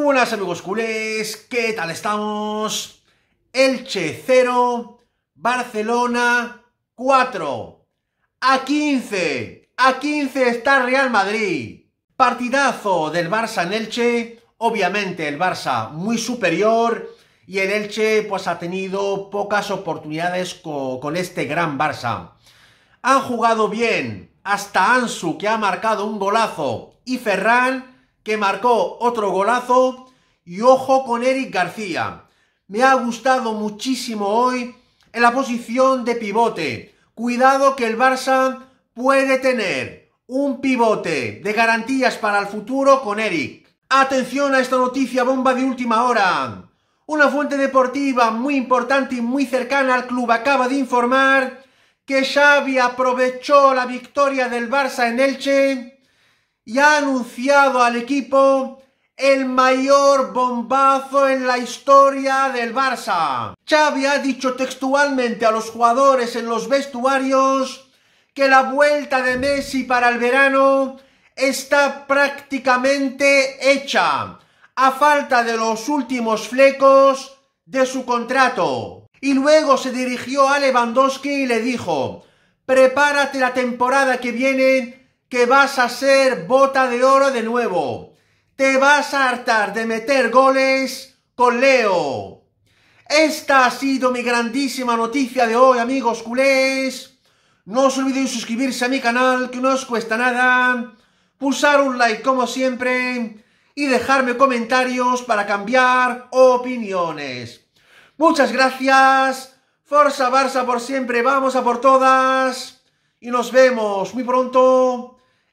Muy buenas amigos culés, ¿qué tal estamos? Elche 0, Barcelona 4, a 15, a 15 está Real Madrid. Partidazo del Barça en Elche, obviamente el Barça muy superior y el Elche pues ha tenido pocas oportunidades con este gran Barça. Han jugado bien hasta Ansu que ha marcado un golazo y Ferran que marcó otro golazo. Y ojo con Eric García. Me ha gustado muchísimo hoy en la posición de pivote. Cuidado que el Barça puede tener un pivote de garantías para el futuro con Eric. Atención a esta noticia bomba de última hora. Una fuente deportiva muy importante y muy cercana al club acaba de informar que Xavi aprovechó la victoria del Barça en Elche y ha anunciado al equipo el mayor bombazo en la historia del Barça. Xavi ha dicho textualmente a los jugadores en los vestuarios que la vuelta de Messi para el verano está prácticamente hecha, a falta de los últimos flecos de su contrato. Y luego se dirigió a Lewandowski y le dijo, prepárate la temporada que viene que vas a ser bota de oro de nuevo. Te vas a hartar de meter goles con Leo. Esta ha sido mi grandísima noticia de hoy, amigos culés. No os olvidéis suscribirse a mi canal, que no os cuesta nada. Pulsar un like como siempre. Y dejarme comentarios para cambiar opiniones. Muchas gracias. Forza Barça por siempre. Vamos a por todas. Y nos vemos muy pronto